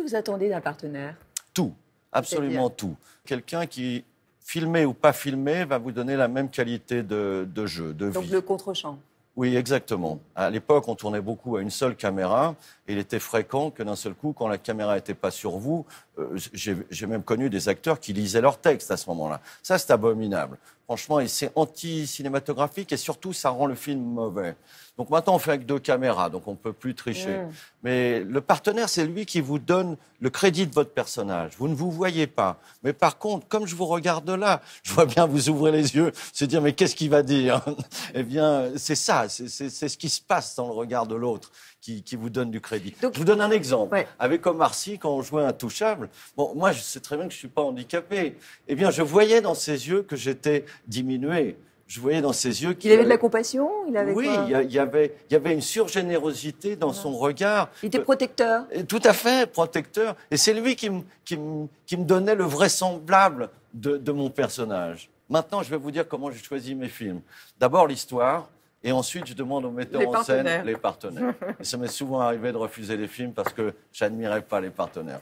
vous attendez d'un partenaire Tout, absolument tout. Quelqu'un qui, filmé ou pas filmé, va vous donner la même qualité de, jeu, de vie. Donc le contre-champ oui, exactement. À l'époque, on tournait beaucoup à une seule caméra. il était fréquent que d'un seul coup, quand la caméra n'était pas sur vous, euh, j'ai même connu des acteurs qui lisaient leur texte à ce moment-là. Ça, c'est abominable. Franchement, et c'est anti-cinématographique et surtout, ça rend le film mauvais. Donc maintenant, on fait avec deux caméras, donc on ne peut plus tricher. Mm. Mais le partenaire, c'est lui qui vous donne le crédit de votre personnage. Vous ne vous voyez pas. Mais par contre, comme je vous regarde là, je vois bien vous ouvrir les yeux, se dire, mais qu'est-ce qu'il va dire Eh bien, c'est ça, c'est ce qui se passe dans le regard de l'autre. Qui, vous donne du crédit. je vous donne un exemple. Avec Omar Sy, quand on jouait Intouchable, bon, moi, je sais très bien que je ne suis pas handicapé. Eh bien, je voyais dans ses yeux que j'étais diminuer. Je voyais dans ses yeux qu'il avait de la compassion. Il avait oui, il y, avait, il y avait une surgénérosité dans son regard. Il était protecteur. Euh, tout à fait, protecteur. Et c'est lui qui me, donnait le vraisemblable de, mon personnage. Maintenant, je vais vous dire comment j'ai choisi mes films. D'abord l'histoire, et ensuite, je demande aux metteurs en scène les partenaires. Et ça m'est souvent arrivé de refuser les films parce que j'admirais pas les partenaires.